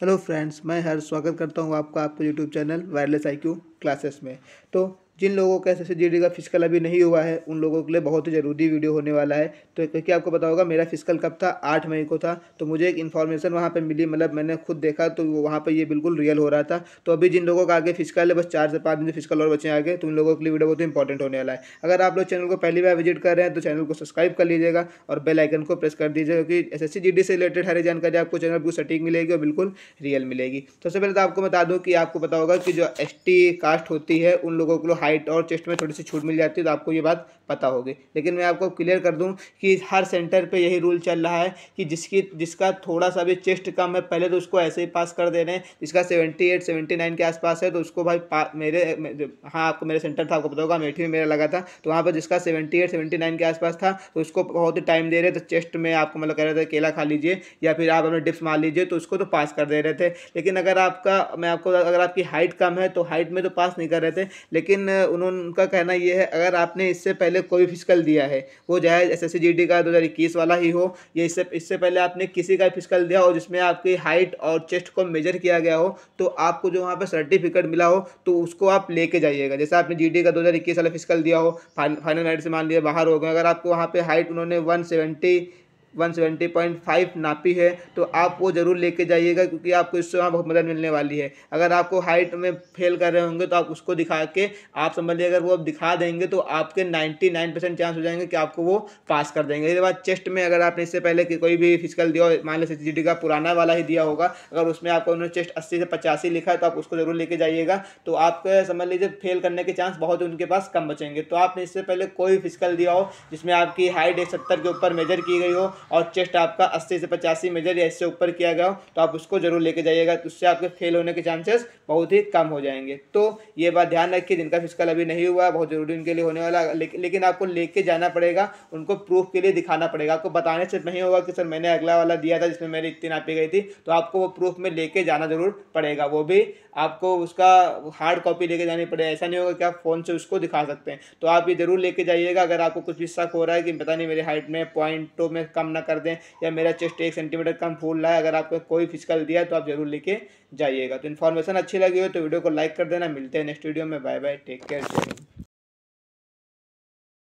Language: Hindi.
हेलो फ्रेंड्स मैं हर स्वागत करता हूँ आपका आपके YouTube channel wireless I classes में तो जिन लोगों का एस एस का फिजिकल अभी नहीं हुआ है उन लोगों के लिए बहुत ही ज़रूरी वीडियो होने वाला है तो क्योंकि आपको पता होगा मेरा फिजिकल कब था आठ मई को था तो मुझे एक इन्फॉर्मेशन वहाँ पर मिली मतलब मैंने खुद देखा तो वहाँ पर ये बिल्कुल रियल हो रहा था तो अभी जिन लोगों का आगे फिजिकल है बस चार से पाँच दिन फिजिकल और बचे आगे तो उन लोगों के लिए वीडियो बहुत इंपॉर्टेंट होने वाला है अगर आप लोग चैनल को पहली बार विजिट कर रहे हैं तो चैनल को सब्सक्राइब कर लीजिएगा और बेल आइकन को प्रेस कर दीजिए क्योंकि एस एस से रिलेटेड हर जानकारी आपको चैनल बिल्कुल सटीक मिलेगी और बिल्कुल रियल मिलेगी तो सबसे पहले तो आपको बता दूँ कि आपको पता होगा कि जो एस कास्ट होती है उन लोगों को हाइट और चेस्ट में थोड़ी सी छूट मिल जाती है तो आपको ये बात पता होगी लेकिन मैं आपको क्लियर कर दूँ कि हर सेंटर पर यही रूल चल रहा है कि जिसकी जिसका थोड़ा सा भी चेस्ट कम है पहले तो उसको ऐसे ही पास कर दे रहे हैं जिसका सेवेंटी एट सेवेंटी नाइन के आसपास है तो उसको भाई मेरे हाँ आपको मेरा सेंटर था आपको पता होगा मेठी में मेरा लगा था तो वहाँ पर जिसका सेवेंटी एट सेवेंटी नाइन के आसपास था तो उसको बहुत ही टाइम दे रहे थे चेस्ट में आपको मतलब कह रहे थे केला खा लीजिए या फिर आप अपने डिप्स मार लीजिए तो उसको तो पास कर दे रहे थे लेकिन अगर आपका मैं आपको अगर आपकी हाइट कम है तो हाइट में तो पास नहीं कर रहे थे लेकिन उन्होंने उनका कहना ये है अगर आपने इससे पहले कोई फिजिकल दिया है वो चाहे एस एस का दो वाला ही हो या इससे इससे पहले आपने किसी का फिजिकल दिया हो जिसमें आपकी हाइट और चेस्ट को मेजर किया गया हो तो आपको जो वहाँ पर सर्टिफिकेट मिला हो तो उसको आप लेके जाइएगा जैसे आपने जी का दो वाला फिजिकल दिया हो फाइनल फाइनल से मान लिया बाहर हो गए अगर आपको वहाँ पर हाइट उन्होंने one one seventy point five नापी है तो आप वो ज़रूर लेके जाइएगा क्योंकि आपको इससे वहाँ बहुत मदद मिलने वाली है अगर आपको हाइट में फेल कर रहे होंगे तो आप उसको दिखा के आप समझिए अगर वो दिखा देंगे तो आपके नाइन्टी नाइन परसेंट चांस हो जाएंगे कि आपको वो पास कर देंगे इसके बाद चेस्ट में अगर आपने इससे पहले कि कोई भी फिजिकल दिया मान लो सी का पुराना वाला ही दिया होगा अगर उसमें आपको उन्होंने चेस्ट अस्सी से पचासी लिखा है तो आप उसको ज़रूर लेके जाइएगा तो आप समझ लीजिए फेल करने के चांस बहुत उनके पास कम बचेंगे तो आपने इससे पहले कोई फिजिकल दिया हो जिसमें आपकी हाइट एक सत्तर के ऊपर मेजर की गई हो और चेस्ट आपका अस्सी से पचासी मेजर या इससे ऊपर किया गया हो तो आप उसको जरूर लेके जाइएगा तो उससे आपके फेल होने के चांसेस बहुत ही कम हो जाएंगे तो ये बात ध्यान रखिए जिनका फिजिकल अभी नहीं हुआ बहुत ज़रूरी उनके लिए होने वाला लेकिन आपको लेके जाना पड़ेगा उनको प्रूफ के लिए दिखाना पड़ेगा आपको बताने से नहीं होगा कि सर मैंने अगला वाला दिया था जिसमें मेरी इतनी नापी गई थी तो आपको वो प्रूफ में लेके जाना ज़रूर पड़ेगा वो भी आपको उसका हार्ड कॉपी लेके जानी पड़ेगा ऐसा नहीं होगा कि आप फ़ोन से उसको दिखा सकते हैं तो आप ये ज़रूर लेके जाइएगा अगर आपको कुछ भी शक हो रहा है कि पता नहीं मेरी हाइट में पॉइंटों में कम कम ना कर दें या मेरा चेस्ट एक सेंटीमीटर कम फूल रहा है अगर आपको कोई फिजिकल दिया तो आप जरूर लेके जाइएगा तो इन्फॉर्मेशन अच्छी लगी हो तो वीडियो को लाइक कर देना मिलते हैं नेक्स्ट वीडियो में बाय बाय टेक केयर